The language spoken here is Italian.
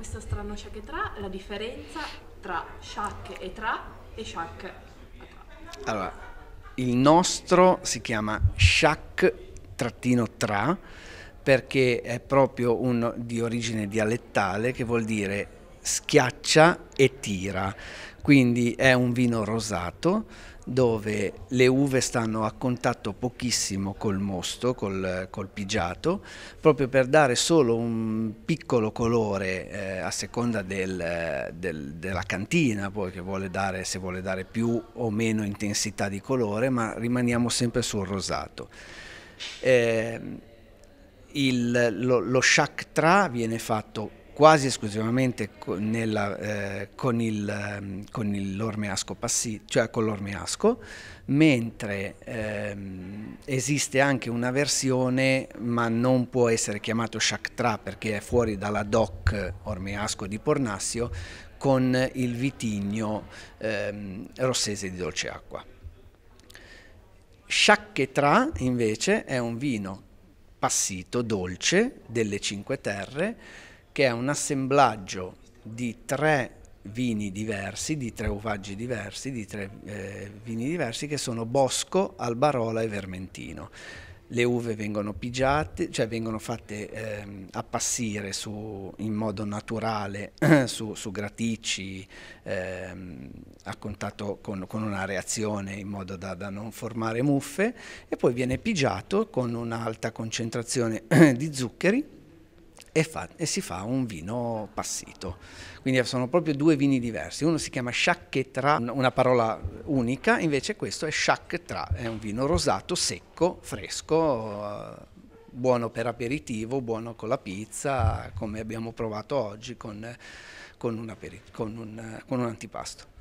questo strano tra, la differenza tra shack e tra e shack Allora, il nostro si chiama shack trattino tra perché è proprio un, di origine dialettale che vuol dire schiaccia e tira. Quindi è un vino rosato dove le uve stanno a contatto pochissimo col mosto, col, col pigiato, proprio per dare solo un piccolo colore eh, a seconda del, del, della cantina, poi che vuole dare, se vuole dare più o meno intensità di colore, ma rimaniamo sempre sul rosato. Eh, il, lo, lo shaktra viene fatto quasi esclusivamente con, nella, eh, con, il, ehm, con l'ormeasco passi, cioè con l'ormeasco, mentre ehm, esiste anche una versione, ma non può essere chiamato Shaktra perché è fuori dalla DOC ormeasco di Pornassio, con il vitigno ehm, rossese di dolce acqua. Shakketra invece è un vino passito dolce delle Cinque Terre che è un assemblaggio di tre vini diversi, di tre uvaggi diversi, di tre eh, vini diversi che sono Bosco, Albarola e Vermentino. Le uve vengono pigiate, cioè vengono fatte eh, appassire su, in modo naturale su, su graticci eh, a contatto con, con, una reazione in modo da, da non formare muffe e poi viene pigiato con un'alta concentrazione di zuccheri e, fa, e, si fa un vino passito. Quindi sono proprio due vini diversi. Uno si chiama Chacquetra, una parola unica, invece questo è Chacquetra, è un vino rosato, secco, fresco, eh, buono per aperitivo, buono con la pizza, come abbiamo provato oggi con, con, con, un, con un antipasto.